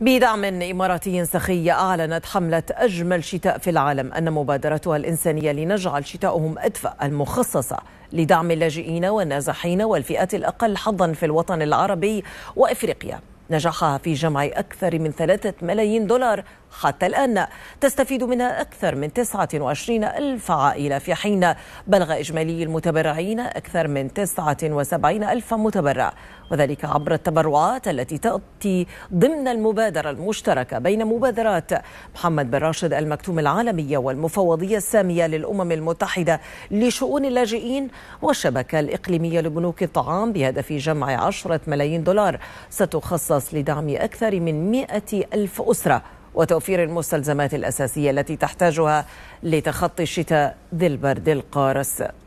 بدعم إماراتي سخي أعلنت حملة أجمل شتاء في العالم أن مبادرتها الإنسانية لنجعل شتاؤهم أدفأ المخصصة لدعم اللاجئين والنازحين والفئات الأقل حظا في الوطن العربي وإفريقيا نجاحها في جمع أكثر من ثلاثة ملايين دولار حتى الآن تستفيد منها أكثر من 29 ألف عائلة في حين بلغ إجمالي المتبرعين أكثر من 79 ألف متبرع وذلك عبر التبرعات التي تأتي ضمن المبادرة المشتركة بين مبادرات محمد بن راشد المكتوم العالمية والمفوضية السامية للأمم المتحدة لشؤون اللاجئين والشبكة الإقليمية لبنوك الطعام بهدف جمع 10 ملايين دولار ستخصص مخصص لدعم أكثر من مئة ألف أسرة وتوفير المستلزمات الأساسية التي تحتاجها لتخطي الشتاء ذي البرد القارس